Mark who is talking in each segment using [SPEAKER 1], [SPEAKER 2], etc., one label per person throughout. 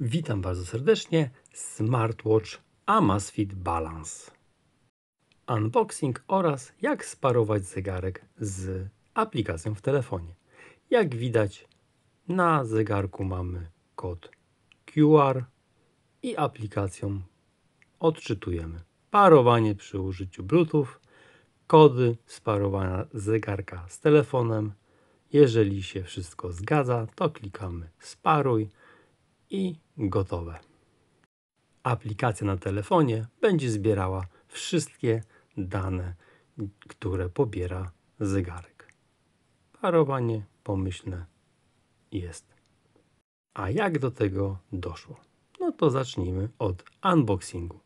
[SPEAKER 1] Witam bardzo serdecznie. Smartwatch Amazfit Balance. Unboxing oraz jak sparować zegarek z aplikacją w telefonie. Jak widać, na zegarku mamy kod QR i aplikacją odczytujemy parowanie przy użyciu Bluetooth, kody sparowania zegarka z telefonem. Jeżeli się wszystko zgadza, to klikamy sparuj i gotowe. Aplikacja na telefonie będzie zbierała wszystkie dane, które pobiera zegarek. Parowanie pomyślne jest. A jak do tego doszło? No to zacznijmy od unboxingu.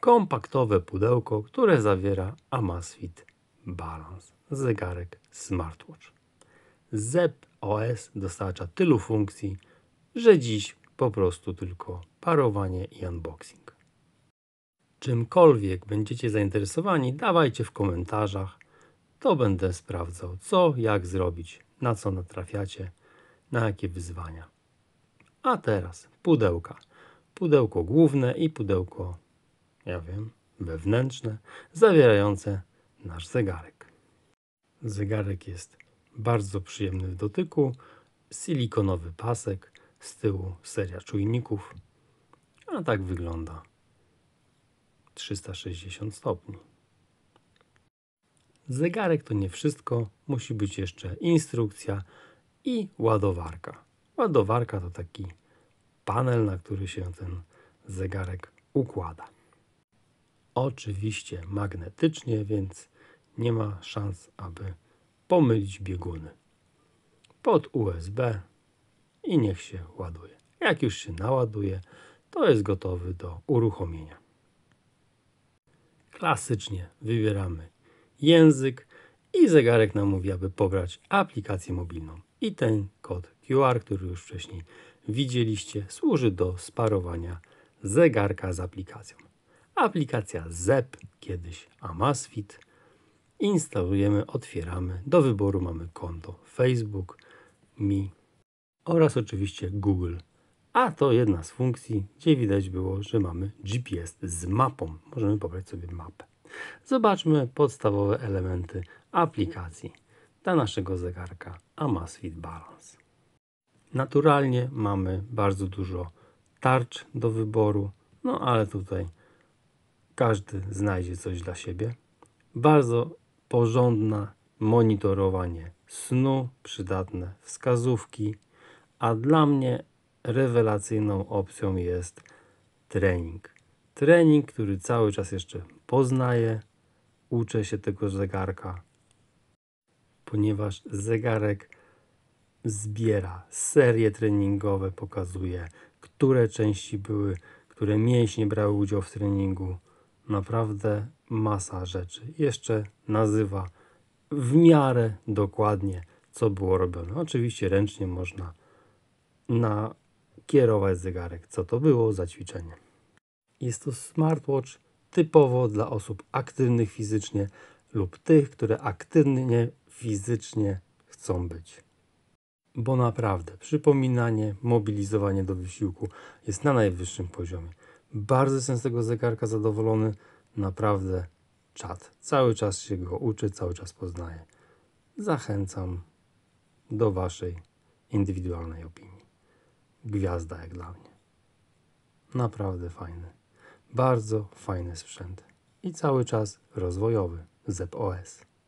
[SPEAKER 1] Kompaktowe pudełko, które zawiera Amazfit Balance, zegarek smartwatch. ZEP OS dostarcza tylu funkcji, że dziś po prostu tylko parowanie i unboxing. Czymkolwiek będziecie zainteresowani, dawajcie w komentarzach. To będę sprawdzał, co, jak zrobić, na co natrafiacie, na jakie wyzwania. A teraz pudełka. Pudełko główne i pudełko, ja wiem, wewnętrzne, zawierające nasz zegarek. Zegarek jest bardzo przyjemny w dotyku, silikonowy pasek, z tyłu seria czujników, a tak wygląda 360 stopni. Zegarek to nie wszystko, musi być jeszcze instrukcja i ładowarka. Ładowarka to taki panel, na który się ten zegarek układa. Oczywiście magnetycznie, więc nie ma szans, aby pomylić bieguny. Pod USB i niech się ładuje. Jak już się naładuje, to jest gotowy do uruchomienia. Klasycznie wybieramy język i zegarek nam mówi, aby pobrać aplikację mobilną. I ten kod QR, który już wcześniej widzieliście, służy do sparowania zegarka z aplikacją. Aplikacja ZEP, kiedyś Amazfit. Instalujemy, otwieramy. Do wyboru mamy konto Facebook, Mi, oraz oczywiście Google. A to jedna z funkcji, gdzie widać było, że mamy GPS z mapą. Możemy pobrać sobie mapę. Zobaczmy podstawowe elementy aplikacji dla naszego zegarka Amazfit Balance. Naturalnie mamy bardzo dużo tarcz do wyboru, no ale tutaj każdy znajdzie coś dla siebie. Bardzo porządne monitorowanie snu, przydatne wskazówki, a dla mnie rewelacyjną opcją jest trening. Trening, który cały czas jeszcze poznaję, uczę się tego zegarka, ponieważ zegarek zbiera serie treningowe, pokazuje, które części były, które mięśnie brały udział w treningu. Naprawdę masa rzeczy. Jeszcze nazywa w miarę dokładnie, co było robione. Oczywiście ręcznie można na kierować zegarek. Co to było za ćwiczenie? Jest to smartwatch typowo dla osób aktywnych fizycznie lub tych, które aktywnie fizycznie chcą być. Bo naprawdę, przypominanie, mobilizowanie do wysiłku jest na najwyższym poziomie. Bardzo jestem z tego zegarka zadowolony, naprawdę czad. Cały czas się go uczy, cały czas poznaje. Zachęcam do Waszej indywidualnej opinii gwiazda jak dla mnie. Naprawdę fajny. Bardzo fajny sprzęt. I cały czas rozwojowy ZEP OS.